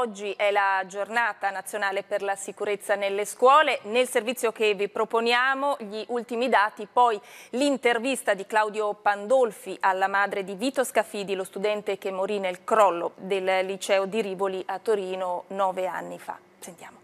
oggi è la giornata nazionale per la sicurezza nelle scuole. Nel servizio che vi proponiamo gli ultimi dati, poi l'intervista di Claudio Pandolfi alla madre di Vito Scafidi, lo studente che morì nel crollo del liceo di Rivoli a Torino nove anni fa. Sentiamo.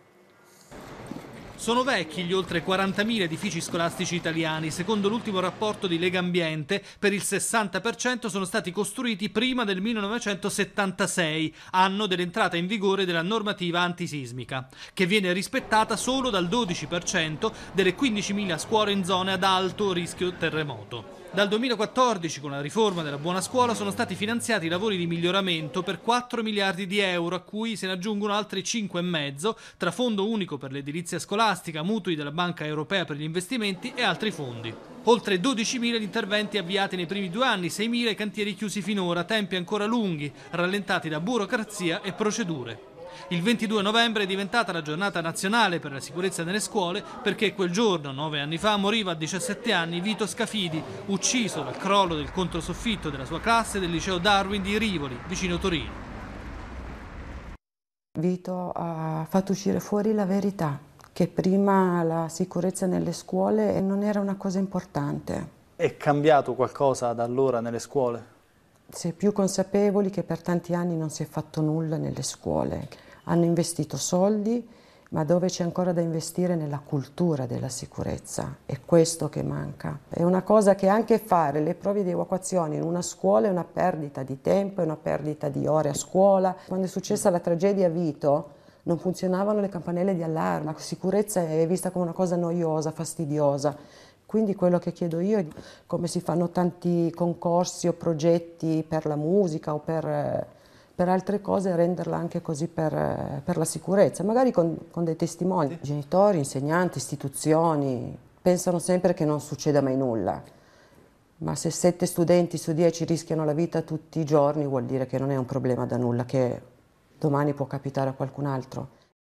Sono vecchi gli oltre 40.000 edifici scolastici italiani. Secondo l'ultimo rapporto di Lega Ambiente, per il 60% sono stati costruiti prima del 1976, anno dell'entrata in vigore della normativa antisismica, che viene rispettata solo dal 12% delle 15.000 scuole in zone ad alto rischio terremoto. Dal 2014, con la riforma della buona scuola, sono stati finanziati lavori di miglioramento per 4 miliardi di euro, a cui se ne aggiungono altri 5,5 tra Fondo Unico per l'edilizia scolastica scolastica, mutui della Banca Europea per gli investimenti e altri fondi. Oltre 12.000 interventi avviati nei primi due anni, 6.000 cantieri chiusi finora, tempi ancora lunghi, rallentati da burocrazia e procedure. Il 22 novembre è diventata la giornata nazionale per la sicurezza nelle scuole perché quel giorno, nove anni fa, moriva a 17 anni Vito Scafidi, ucciso dal crollo del controsoffitto della sua classe del liceo Darwin di Rivoli, vicino Torino. Vito ha fatto uscire fuori la verità che prima la sicurezza nelle scuole non era una cosa importante. È cambiato qualcosa da allora nelle scuole? Si è più consapevoli che per tanti anni non si è fatto nulla nelle scuole. Hanno investito soldi, ma dove c'è ancora da investire nella cultura della sicurezza. È questo che manca. È una cosa che anche fare le prove di evacuazione in una scuola è una perdita di tempo, è una perdita di ore a scuola. Quando è successa la tragedia a Vito, non funzionavano le campanelle di allarme, la sicurezza è vista come una cosa noiosa, fastidiosa. Quindi quello che chiedo io è come si fanno tanti concorsi o progetti per la musica o per, eh, per altre cose, renderla anche così per, eh, per la sicurezza, magari con, con dei testimoni, genitori, insegnanti, istituzioni, pensano sempre che non succeda mai nulla. Ma se sette studenti su dieci rischiano la vita tutti i giorni vuol dire che non è un problema da nulla, che domani può capitare a qualcun altro